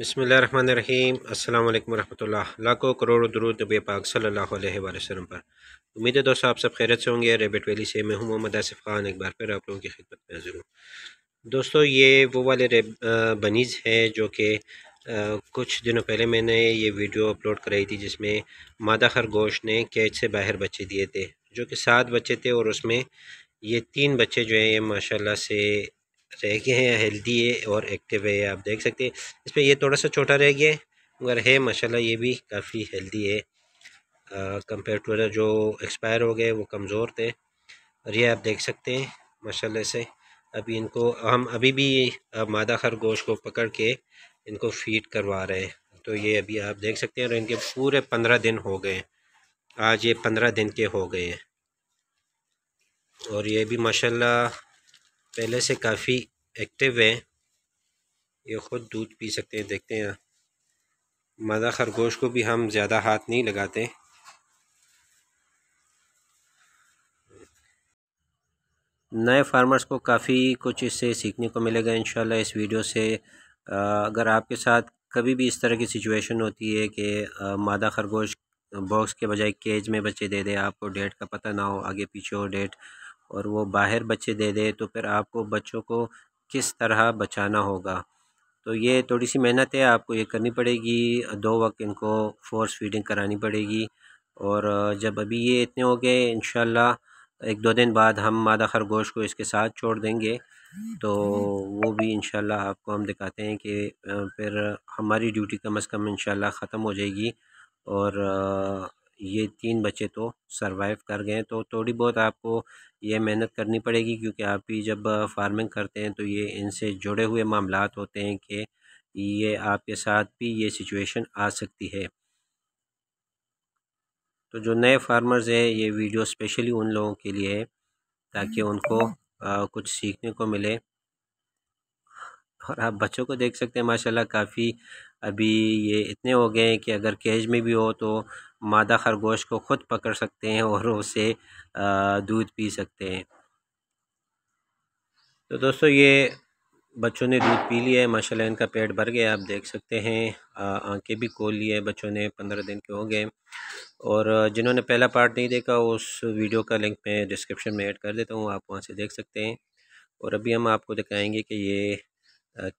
बसमीम अल्लाम वरहमल्ला लाखों करोड़ों दरूद नबी पाक सल्लल्लाहु अलैहि वसल्लम पर उम्मीद है दोस्तों आप सब खैरत से होंगे रेबेट वैली से मैं हूं मोहम्मद आसिफ खान एक बार फिर आप लोगों की खिदमत में हाजिर हूँ दोस्तों ये वो वाले रेब बनीज़ हैं जो कि कुछ दिनों पहले मैंने ये वीडियो अपलोड कराई थी जिसमें मादा खरगोश ने कैच से बाहर बच्चे दिए थे जो कि सात बच्चे थे और उसमें ये तीन बच्चे जो हैं ये माशाला से रह गए हैं हेल्दी है और एक्टिव है आप देख सकते हैं इसमें ये थोड़ा सा छोटा रह गया है मगर है माशाल्लाह ये भी काफ़ी हेल्दी है कंपेयर टू जो एक्सपायर हो गए वो कमज़ोर थे और ये आप देख सकते हैं माशाल्लाह से अभी इनको हम अभी भी मादा खरगोश को पकड़ के इनको फीड करवा रहे हैं तो ये अभी आप देख सकते हैं और इनके पूरे पंद्रह दिन हो गए आज ये पंद्रह दिन के हो गए हैं और ये भी माशाल्लाह पहले से काफ़ी एक्टिव है ये ख़ुद दूध पी सकते हैं देखते हैं मादा खरगोश को भी हम ज़्यादा हाथ नहीं लगाते नए फार्मर्स को काफ़ी कुछ इससे सीखने को मिलेगा इन इस वीडियो से अगर आपके साथ कभी भी इस तरह की सिचुएशन होती है कि मादा खरगोश बॉक्स के बजाय केज में बच्चे दे दे आपको डेट का पता ना हो आगे पीछे हो डेट और वो बाहर बच्चे दे दे तो फिर आपको बच्चों को किस तरह बचाना होगा तो ये थोड़ी सी मेहनत है आपको ये करनी पड़ेगी दो वक्त इनको फोर्स फीडिंग करानी पड़ेगी और जब अभी ये इतने हो गए इन एक दो दिन बाद हम मादा खरगोश को इसके साथ छोड़ देंगे तो वो भी इन आपको हम दिखाते हैं कि फिर हमारी ड्यूटी कम अज़ कम इन ख़त्म हो जाएगी और ये तीन बच्चे तो सरवाइव कर गए तो थोड़ी बहुत आपको ये मेहनत करनी पड़ेगी क्योंकि आप भी जब फार्मिंग करते हैं तो ये इनसे जुड़े हुए मामला होते हैं कि ये आपके साथ भी ये सिचुएशन आ सकती है तो जो नए फार्मर्स हैं ये वीडियो स्पेशली उन लोगों के लिए है ताकि उनको आ, कुछ सीखने को मिले और आप बच्चों को देख सकते हैं माशाल्लाह काफ़ी अभी ये इतने हो गए हैं कि अगर केज में भी हो तो मादा खरगोश को ख़ुद पकड़ सकते हैं और उसे दूध पी सकते हैं तो दोस्तों ये बच्चों ने दूध पी लिया है माशाल्लाह इनका पेट भर गया आप देख सकते हैं आंखें भी खोल ली है बच्चों ने पंद्रह दिन के हो गए और जिन्होंने पहला पार्ट नहीं देखा उस वीडियो का लिंक मैं डिस्क्रिप्शन में ऐड कर देता हूँ आप वहाँ से देख सकते हैं और अभी हम आपको दिखाएंगे कि ये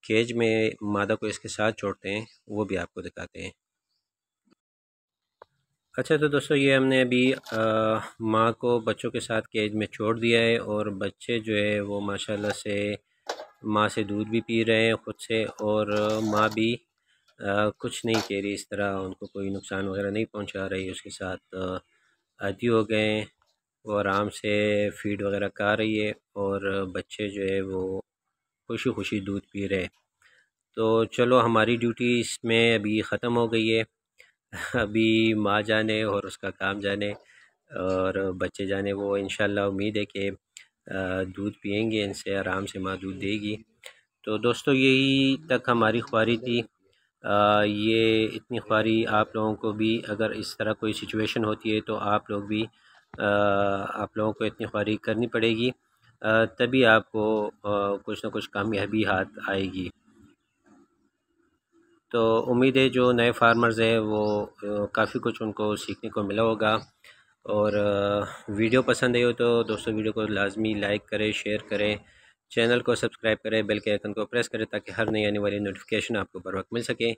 केज में मादा को इसके साथ छोड़ते हैं वो भी आपको दिखाते हैं अच्छा तो दोस्तों ये हमने अभी माँ को बच्चों के साथ केज में छोड़ दिया है और बच्चे जो है वो माशाल्लाह से माँ से दूध भी पी रहे हैं ख़ुद से और माँ भी आ, कुछ नहीं कह रही इस तरह उनको कोई नुकसान वगैरह नहीं पहुंचा रही उसके साथ आदि हो गए वो आराम से फीड वगैरह खा रही है और बच्चे जो है वो खुशी खुशी दूध पी रहे हैं तो चलो हमारी ड्यूटी इसमें अभी ख़त्म हो गई है अभी माँ जाने और उसका काम जाने और बच्चे जाने वो इन उम्मीद है कि दूध पियेंगे इनसे आराम से माँ दूध देगी तो दोस्तों यही तक हमारी ख्वारी थी आ, ये इतनी ख्वारी आप लोगों को भी अगर इस तरह कोई सिचुएशन होती है तो आप लोग भी आ, आप लोगों को इतनी ख्वारी करनी पड़ेगी आ, तभी आपको आ, कुछ ना कुछ कामयाबी हाथ आएगी तो उम्मीद है जो नए फार्मर्स हैं वो काफ़ी कुछ उनको सीखने को मिला होगा और वीडियो पसंद आई हो तो दोस्तों वीडियो को लाजमी लाइक करें शेयर करें चैनल को सब्सक्राइब करें बेल के आइकन को प्रेस करें ताकि हर नई आने वाली नोटिफिकेशन आपको बर वक्त मिल सके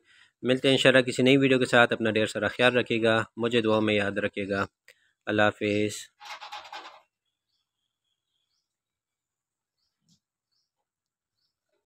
मिलते हैं इंशाल्लाह किसी नई वीडियो के साथ अपना ढेर सारा ख्याल रखिएगा मुझे दुआ में याद रखिएगा अल्लाह हाफिज़